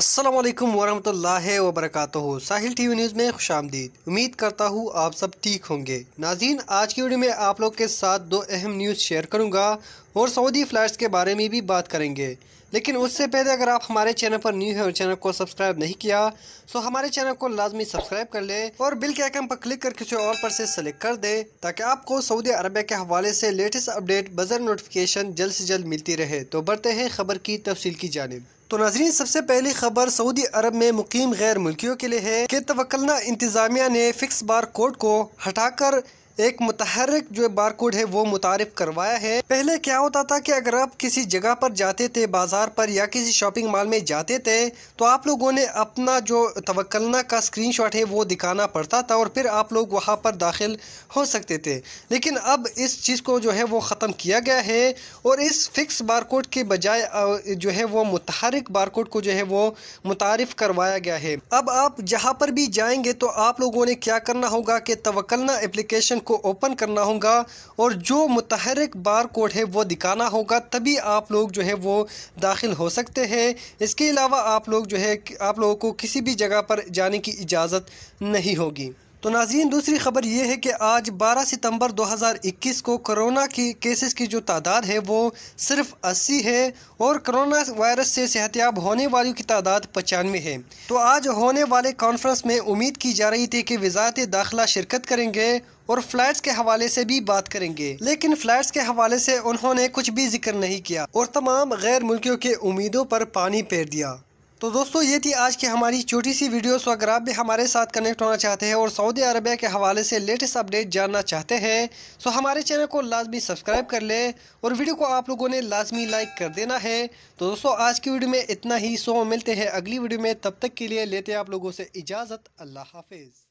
असलम वरहमल वरक साहिल T V news में खुश आमदीद उम्मीद करता हूँ आप सब ठीक होंगे नाजीन आज की वीडियो में आप लोग के साथ दो अहम न्यूज़ शेयर करूँगा और सऊदी फ्लैट्स के बारे में भी बात करेंगे लेकिन उससे पहले अगर आप हमारे चैनल पर न्यू है और चैनल को सब्सक्राइब नहीं किया तो हमारे चैनल को लाजमी सब्सक्राइब कर ले और बिल के आइकन पर क्लिक कर किसी और पर से सेलेक्ट कर दे ताकि आपको सऊदी अरबिया के हवाले से लेटेस्ट अपडेट बजर नोटिफिकेशन जल्द से जल्द मिलती रहे तो बढ़ते हैं खबर की तफसील की जानब तो नाजरीन सबसे पहली खबर सऊदी अरब में मुकीम गैर मुल्कियों के लिए है कि तवकलना इंतजामिया ने फिक्स बार कोड को हटाकर एक मुतहरक जो बार कोड है वो मुतारफ करवाया है पहले क्या होता था कि अगर आप किसी जगह पर जाते थे बाजार पर या किसी शॉपिंग मॉल में जाते थे तो आप लोगों ने अपना जो तवक्लना का स्क्रीन शॉट है वो दिखाना पड़ता था और फिर आप लोग वहाँ पर दाखिल हो सकते थे लेकिन अब इस चीज़ को जो है वो ख़त्म किया गया है और इस फिक्स बार कोड के बजाय जो है वो मुतहरक कोड को जो है वो मुतारफ़ करवाया गया है अब आप जहाँ पर भी जाएंगे तो आप लोगों ने क्या करना होगा कि तवक्लना एप्लीकेशन को ओपन करना होगा और जो मतहरक बार कोड है वो दिखाना होगा तभी आप लोग जो है वो दाखिल हो सकते हैं इसके अलावा आप लोग जो है आप लोगों को किसी भी जगह पर जाने की इजाज़त नहीं होगी तो नाजीन दूसरी खबर ये है कि आज 12 सितंबर 2021 को कोरोना की केसेस की जो तादाद है वो सिर्फ 80 है और कोरोना वायरस से सेहतियाब होने वालों की तादाद पचानवे है तो आज होने वाले कॉन्फ्रेंस में उम्मीद की जा रही थी कि वजारत दाखिला शिरकत करेंगे और फ्लैट्स के हवाले से भी बात करेंगे लेकिन फ्लैट्स के हवाले से उन्होंने कुछ भी जिक्र नहीं किया और तमाम गैर मुल्कियों के उम्मीदों पर पानी फेर दिया तो दोस्तों ये थी आज की हमारी छोटी सी वीडियो सो अगर आप भी हमारे साथ कनेक्ट होना चाहते हैं और सऊदी अरबिया के हवाले से लेटेस्ट अपडेट जानना चाहते हैं तो हमारे चैनल को लाजमी सब्सक्राइब कर लें और वीडियो को आप लोगों ने लाजमी लाइक कर देना है तो दोस्तों आज की वीडियो में इतना ही सो मिलते हैं अगली वीडियो में तब तक के लिए लेते हैं आप लोगों से इजाज़त अल्लाह हाफिज़